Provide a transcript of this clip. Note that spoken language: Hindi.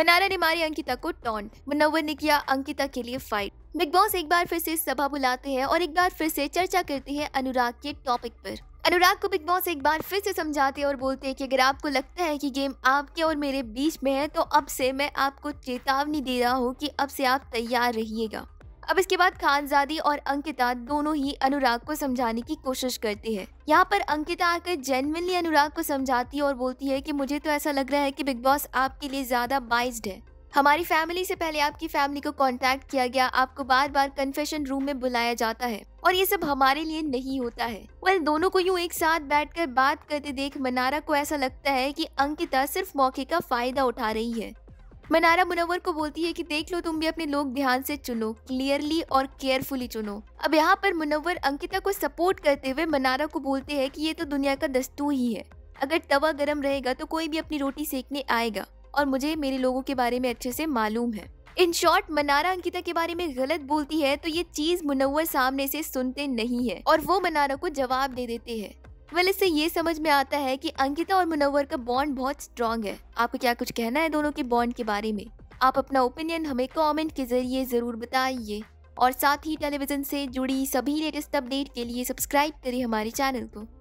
मनारा ने मारी अंकिता को टॉन्ट मुनवर ने किया अंकिता के लिए फाइट बिग बॉस एक बार फिर से सभा बुलाते हैं और एक बार फिर से चर्चा करती है अनुराग के टॉपिक पर अनुराग को बिग बॉस एक बार फिर से समझाते और बोलते हैं कि अगर आपको लगता है कि गेम आपके और मेरे बीच में है तो अब से मैं आपको चेतावनी दे रहा हूँ कि अब से आप तैयार रहिएगा अब इसके बाद खानजादी और अंकिता दोनों ही अनुराग को समझाने की कोशिश करती है यहाँ पर अंकिता आकर जेनविनली अनुराग को समझाती है और बोलती है कि मुझे तो ऐसा लग रहा है कि बिग बॉस आपके लिए ज्यादा बाइस्ड है हमारी फैमिली से पहले आपकी फैमिली को कांटेक्ट किया गया आपको बार बार कन्फेशन रूम में बुलाया जाता है और ये सब हमारे लिए नहीं होता है वह दोनों को यूँ एक साथ बैठकर बात करते देख मनारा को ऐसा लगता है कि अंकिता सिर्फ मौके का फायदा उठा रही है मनारा मुनवर को बोलती है कि देख लो तुम भी अपने लोग ध्यान से चुनो क्लियरली और केयरफुली चुनो अब यहाँ पर मुनवर अंकिता को सपोर्ट करते हुए मनारा को बोलते हैं कि ये तो दुनिया का दस्तूर ही है अगर तवा गर्म रहेगा तो कोई भी अपनी रोटी सेकने आएगा और मुझे मेरे लोगों के बारे में अच्छे से मालूम है इन शॉर्ट मनारा अंकिता के बारे में गलत बोलती है तो ये चीज मुनवर सामने से सुनते नहीं है और वो मनारा को जवाब दे देते हैं वेल इससे ये समझ में आता है कि अंकिता और मुनव्वर का बॉन्ड बहुत स्ट्रांग है आपको क्या कुछ कहना है दोनों के बॉन्ड के बारे में आप अपना ओपिनियन हमें कमेंट के जरिए ज़रूर बताइए और साथ ही टेलीविज़न से जुड़ी सभी लेटेस्ट अपडेट के लिए सब्सक्राइब करें हमारे चैनल को